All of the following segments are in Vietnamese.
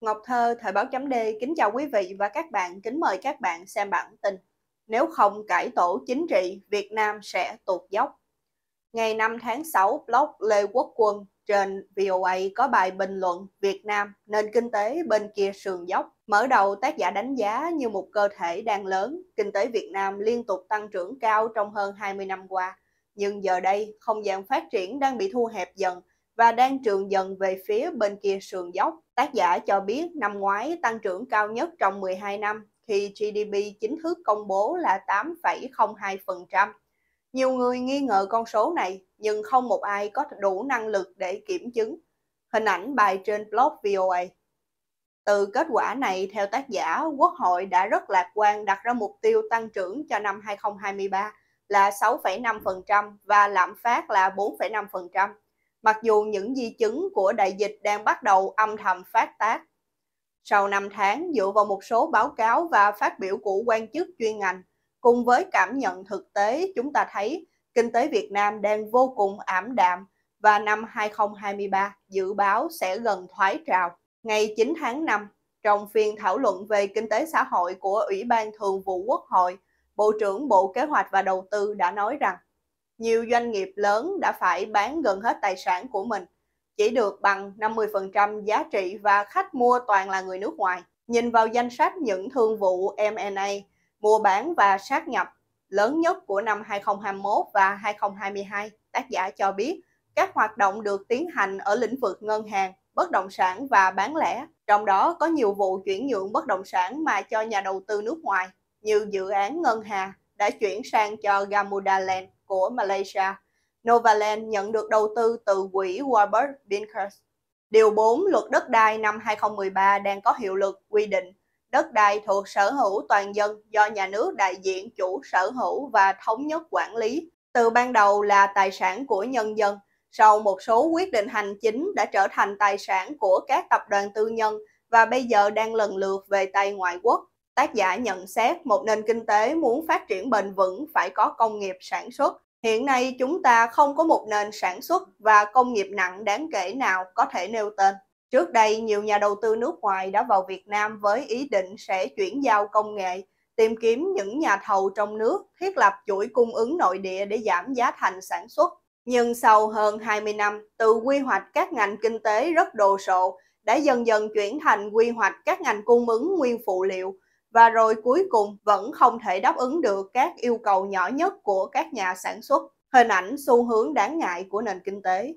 Ngọc Thơ, Thời báo chấm D kính chào quý vị và các bạn, kính mời các bạn xem bản tin. Nếu không cải tổ chính trị, Việt Nam sẽ tụt dốc. Ngày 5 tháng 6, blog Lê Quốc Quân trên VOA có bài bình luận Việt Nam, nền kinh tế bên kia sườn dốc. Mở đầu tác giả đánh giá như một cơ thể đang lớn, kinh tế Việt Nam liên tục tăng trưởng cao trong hơn 20 năm qua. Nhưng giờ đây, không gian phát triển đang bị thu hẹp dần và đang trường dần về phía bên kia sườn dốc. Tác giả cho biết năm ngoái tăng trưởng cao nhất trong 12 năm khi GDP chính thức công bố là 8,02%. Nhiều người nghi ngờ con số này nhưng không một ai có đủ năng lực để kiểm chứng. Hình ảnh bài trên blog VOA. Từ kết quả này, theo tác giả, Quốc hội đã rất lạc quan đặt ra mục tiêu tăng trưởng cho năm 2023 là 6,5% và lạm phát là 4,5% mặc dù những di chứng của đại dịch đang bắt đầu âm thầm phát tác. Sau 5 tháng, dựa vào một số báo cáo và phát biểu của quan chức chuyên ngành, cùng với cảm nhận thực tế, chúng ta thấy kinh tế Việt Nam đang vô cùng ảm đạm và năm 2023 dự báo sẽ gần thoái trào. Ngày 9 tháng 5, trong phiên thảo luận về kinh tế xã hội của Ủy ban Thường vụ Quốc hội, Bộ trưởng Bộ Kế hoạch và Đầu tư đã nói rằng nhiều doanh nghiệp lớn đã phải bán gần hết tài sản của mình, chỉ được bằng 50% giá trị và khách mua toàn là người nước ngoài. Nhìn vào danh sách những thương vụ M&A, mua bán và sát nhập lớn nhất của năm 2021 và 2022, tác giả cho biết các hoạt động được tiến hành ở lĩnh vực ngân hàng, bất động sản và bán lẻ, trong đó có nhiều vụ chuyển nhượng bất động sản mà cho nhà đầu tư nước ngoài. Nhiều dự án ngân hà đã chuyển sang cho Gamuda Land của Malaysia, Novaland nhận được đầu tư từ quỹ Warburg Pincus. Điều 4 Luật đất đai năm 2013 đang có hiệu lực quy định đất đai thuộc sở hữu toàn dân do nhà nước đại diện chủ sở hữu và thống nhất quản lý. Từ ban đầu là tài sản của nhân dân, sau một số quyết định hành chính đã trở thành tài sản của các tập đoàn tư nhân và bây giờ đang lần lượt về tay ngoại quốc. Tác giả nhận xét một nền kinh tế muốn phát triển bền vững phải có công nghiệp sản xuất, Hiện nay chúng ta không có một nền sản xuất và công nghiệp nặng đáng kể nào có thể nêu tên. Trước đây, nhiều nhà đầu tư nước ngoài đã vào Việt Nam với ý định sẽ chuyển giao công nghệ, tìm kiếm những nhà thầu trong nước, thiết lập chuỗi cung ứng nội địa để giảm giá thành sản xuất. Nhưng sau hơn 20 năm, từ quy hoạch các ngành kinh tế rất đồ sộ đã dần dần chuyển thành quy hoạch các ngành cung ứng nguyên phụ liệu, và rồi cuối cùng vẫn không thể đáp ứng được các yêu cầu nhỏ nhất của các nhà sản xuất, hình ảnh xu hướng đáng ngại của nền kinh tế.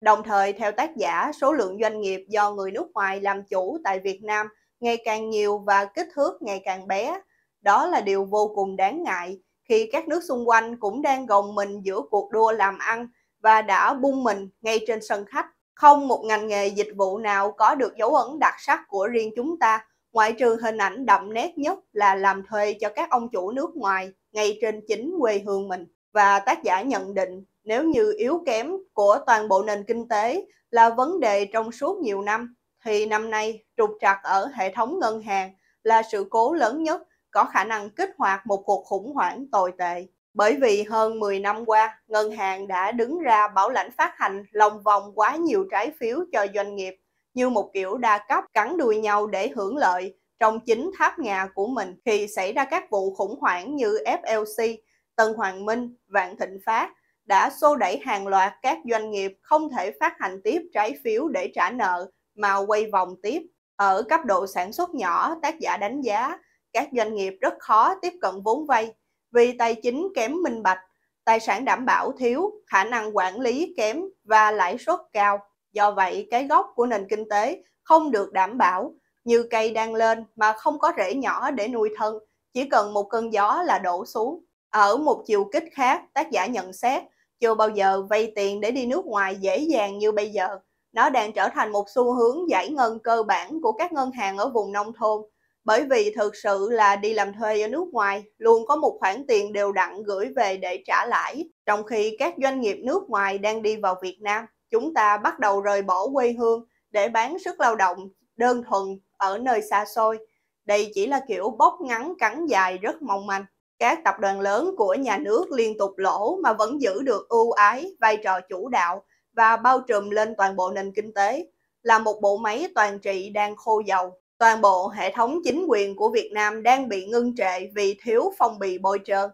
Đồng thời, theo tác giả, số lượng doanh nghiệp do người nước ngoài làm chủ tại Việt Nam ngày càng nhiều và kích thước ngày càng bé. Đó là điều vô cùng đáng ngại khi các nước xung quanh cũng đang gồng mình giữa cuộc đua làm ăn và đã bung mình ngay trên sân khách. Không một ngành nghề dịch vụ nào có được dấu ấn đặc sắc của riêng chúng ta ngoại trừ hình ảnh đậm nét nhất là làm thuê cho các ông chủ nước ngoài ngay trên chính quê hương mình. Và tác giả nhận định nếu như yếu kém của toàn bộ nền kinh tế là vấn đề trong suốt nhiều năm, thì năm nay trục trặc ở hệ thống ngân hàng là sự cố lớn nhất có khả năng kích hoạt một cuộc khủng hoảng tồi tệ. Bởi vì hơn 10 năm qua, ngân hàng đã đứng ra bảo lãnh phát hành lòng vòng quá nhiều trái phiếu cho doanh nghiệp như một kiểu đa cấp cắn đuôi nhau để hưởng lợi trong chính tháp nhà của mình khi xảy ra các vụ khủng hoảng như FLC, Tân Hoàng Minh, Vạn Thịnh Phát đã xô đẩy hàng loạt các doanh nghiệp không thể phát hành tiếp trái phiếu để trả nợ mà quay vòng tiếp. Ở cấp độ sản xuất nhỏ, tác giả đánh giá các doanh nghiệp rất khó tiếp cận vốn vay vì tài chính kém minh bạch, tài sản đảm bảo thiếu, khả năng quản lý kém và lãi suất cao. Do vậy, cái gốc của nền kinh tế không được đảm bảo như cây đang lên mà không có rễ nhỏ để nuôi thân, chỉ cần một cơn gió là đổ xuống. Ở một chiều kích khác, tác giả nhận xét, chưa bao giờ vay tiền để đi nước ngoài dễ dàng như bây giờ. Nó đang trở thành một xu hướng giải ngân cơ bản của các ngân hàng ở vùng nông thôn. Bởi vì thực sự là đi làm thuê ở nước ngoài, luôn có một khoản tiền đều đặn gửi về để trả lãi, trong khi các doanh nghiệp nước ngoài đang đi vào Việt Nam chúng ta bắt đầu rời bỏ quê hương để bán sức lao động đơn thuần ở nơi xa xôi. Đây chỉ là kiểu bóc ngắn cắn dài rất mong manh. Các tập đoàn lớn của nhà nước liên tục lỗ mà vẫn giữ được ưu ái, vai trò chủ đạo và bao trùm lên toàn bộ nền kinh tế, là một bộ máy toàn trị đang khô dầu. Toàn bộ hệ thống chính quyền của Việt Nam đang bị ngưng trệ vì thiếu phong bì bôi trơn.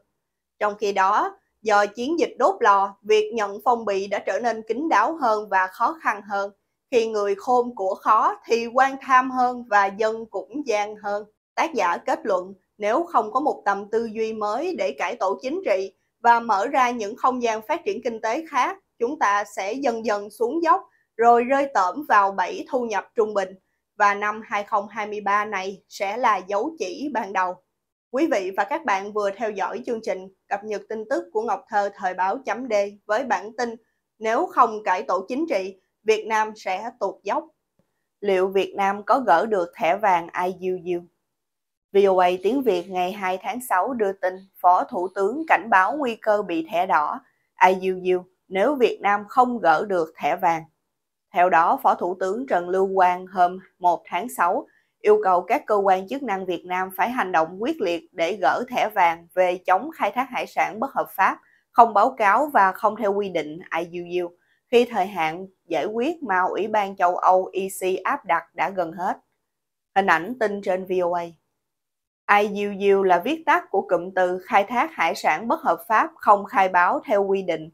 Trong khi đó, Do chiến dịch đốt lò, việc nhận phong bì đã trở nên kín đáo hơn và khó khăn hơn. Khi người khôn của khó thì quan tham hơn và dân cũng gian hơn. Tác giả kết luận, nếu không có một tầm tư duy mới để cải tổ chính trị và mở ra những không gian phát triển kinh tế khác, chúng ta sẽ dần dần xuống dốc rồi rơi tởm vào bẫy thu nhập trung bình và năm 2023 này sẽ là dấu chỉ ban đầu. Quý vị và các bạn vừa theo dõi chương trình cập nhật tin tức của Ngọc Thơ Thời báo chấm D với bản tin Nếu không cải tổ chính trị, Việt Nam sẽ tụt dốc. Liệu Việt Nam có gỡ được thẻ vàng IUU? VOA tiếng Việt ngày 2 tháng 6 đưa tin Phó Thủ tướng cảnh báo nguy cơ bị thẻ đỏ IUU nếu Việt Nam không gỡ được thẻ vàng. Theo đó, Phó Thủ tướng Trần Lưu Quang hôm 1 tháng 6 yêu cầu các cơ quan chức năng Việt Nam phải hành động quyết liệt để gỡ thẻ vàng về chống khai thác hải sản bất hợp pháp, không báo cáo và không theo quy định IUU khi thời hạn giải quyết mà Ủy ban châu Âu EC áp đặt đã gần hết. Hình ảnh tin trên VOA. IUU là viết tắt của cụm từ khai thác hải sản bất hợp pháp không khai báo theo quy định.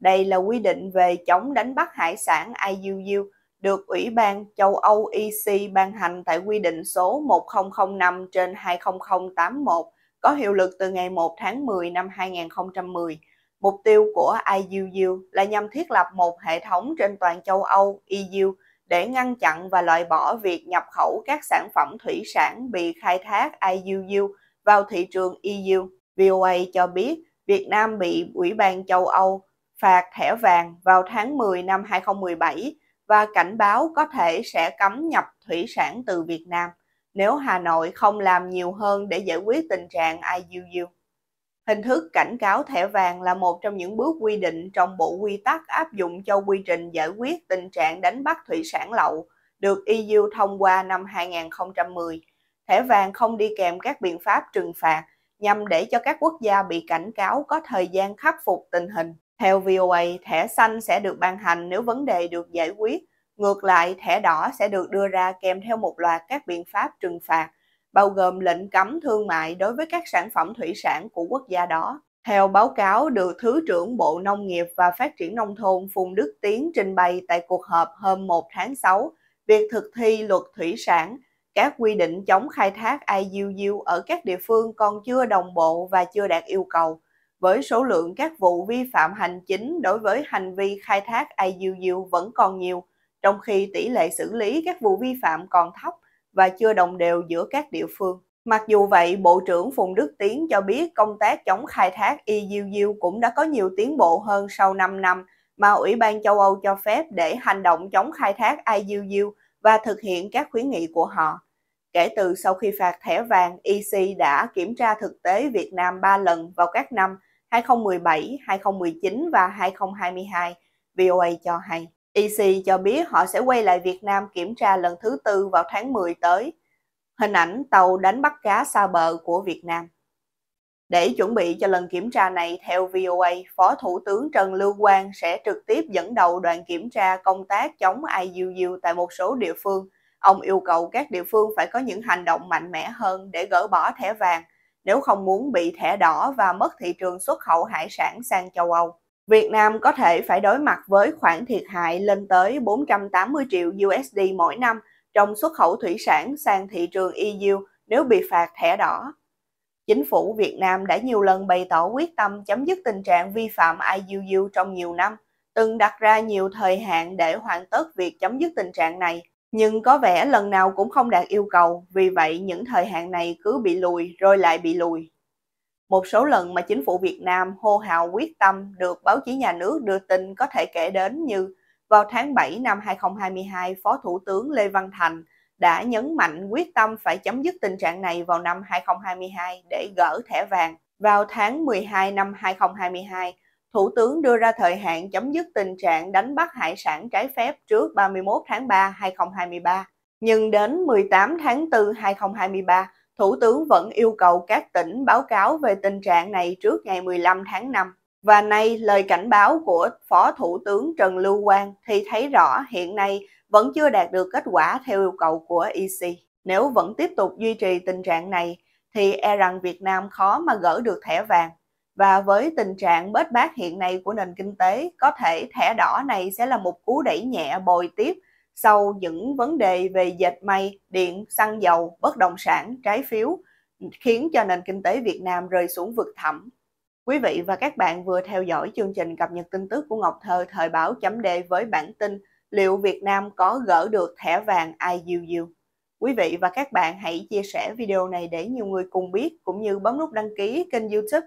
Đây là quy định về chống đánh bắt hải sản IUU được Ủy ban châu Âu EC ban hành tại quy định số 1005 trên 20081 có hiệu lực từ ngày 1 tháng 10 năm 2010. Mục tiêu của IUU là nhằm thiết lập một hệ thống trên toàn châu Âu EU để ngăn chặn và loại bỏ việc nhập khẩu các sản phẩm thủy sản bị khai thác IUU vào thị trường EU. VOA cho biết Việt Nam bị Ủy ban châu Âu phạt thẻ vàng vào tháng 10 năm 2017 và cảnh báo có thể sẽ cấm nhập thủy sản từ Việt Nam nếu Hà Nội không làm nhiều hơn để giải quyết tình trạng IUU. Hình thức cảnh cáo thẻ vàng là một trong những bước quy định trong bộ quy tắc áp dụng cho quy trình giải quyết tình trạng đánh bắt thủy sản lậu được EU thông qua năm 2010. Thẻ vàng không đi kèm các biện pháp trừng phạt nhằm để cho các quốc gia bị cảnh cáo có thời gian khắc phục tình hình. Theo VOA, thẻ xanh sẽ được ban hành nếu vấn đề được giải quyết. Ngược lại, thẻ đỏ sẽ được đưa ra kèm theo một loạt các biện pháp trừng phạt, bao gồm lệnh cấm thương mại đối với các sản phẩm thủy sản của quốc gia đó. Theo báo cáo được Thứ trưởng Bộ Nông nghiệp và Phát triển Nông thôn Phùng Đức Tiến trình bày tại cuộc họp hôm 1 tháng 6, việc thực thi luật thủy sản, các quy định chống khai thác IUU ở các địa phương còn chưa đồng bộ và chưa đạt yêu cầu với số lượng các vụ vi phạm hành chính đối với hành vi khai thác IUU vẫn còn nhiều, trong khi tỷ lệ xử lý các vụ vi phạm còn thấp và chưa đồng đều giữa các địa phương. Mặc dù vậy, Bộ trưởng Phùng Đức Tiến cho biết công tác chống khai thác IUU cũng đã có nhiều tiến bộ hơn sau 5 năm mà Ủy ban châu Âu cho phép để hành động chống khai thác IUU và thực hiện các khuyến nghị của họ. Kể từ sau khi phạt thẻ vàng, EC đã kiểm tra thực tế Việt Nam 3 lần vào các năm 2017, 2019 và 2022, VOA cho hay. EC cho biết họ sẽ quay lại Việt Nam kiểm tra lần thứ tư vào tháng 10 tới. Hình ảnh tàu đánh bắt cá xa bờ của Việt Nam. Để chuẩn bị cho lần kiểm tra này, theo VOA, Phó Thủ tướng Trần Lưu Quang sẽ trực tiếp dẫn đầu đoàn kiểm tra công tác chống IUU tại một số địa phương. Ông yêu cầu các địa phương phải có những hành động mạnh mẽ hơn để gỡ bỏ thẻ vàng nếu không muốn bị thẻ đỏ và mất thị trường xuất khẩu hải sản sang châu Âu. Việt Nam có thể phải đối mặt với khoản thiệt hại lên tới 480 triệu USD mỗi năm trong xuất khẩu thủy sản sang thị trường EU nếu bị phạt thẻ đỏ. Chính phủ Việt Nam đã nhiều lần bày tỏ quyết tâm chấm dứt tình trạng vi phạm IUU trong nhiều năm, từng đặt ra nhiều thời hạn để hoàn tất việc chấm dứt tình trạng này nhưng có vẻ lần nào cũng không đạt yêu cầu, vì vậy những thời hạn này cứ bị lùi rồi lại bị lùi. Một số lần mà chính phủ Việt Nam hô hào quyết tâm được báo chí nhà nước đưa tin có thể kể đến như vào tháng 7 năm 2022, Phó Thủ tướng Lê Văn Thành đã nhấn mạnh quyết tâm phải chấm dứt tình trạng này vào năm 2022 để gỡ thẻ vàng. Vào tháng 12 năm 2022, Thủ tướng đưa ra thời hạn chấm dứt tình trạng đánh bắt hải sản trái phép trước 31 tháng 3 2023. Nhưng đến 18 tháng 4 2023, Thủ tướng vẫn yêu cầu các tỉnh báo cáo về tình trạng này trước ngày 15 tháng 5. Và nay, lời cảnh báo của Phó Thủ tướng Trần Lưu Quang thì thấy rõ hiện nay vẫn chưa đạt được kết quả theo yêu cầu của EC. Nếu vẫn tiếp tục duy trì tình trạng này, thì e rằng Việt Nam khó mà gỡ được thẻ vàng và với tình trạng bết bát hiện nay của nền kinh tế, có thể thẻ đỏ này sẽ là một cú đẩy nhẹ bồi tiếp sau những vấn đề về dệt may, điện, xăng dầu, bất động sản, trái phiếu, khiến cho nền kinh tế Việt Nam rơi xuống vực thẳm. Quý vị và các bạn vừa theo dõi chương trình cập nhật tin tức của Ngọc Thơ thời báo chấm đề với bản tin liệu Việt Nam có gỡ được thẻ vàng IUU. Quý vị và các bạn hãy chia sẻ video này để nhiều người cùng biết cũng như bấm nút đăng ký kênh youtube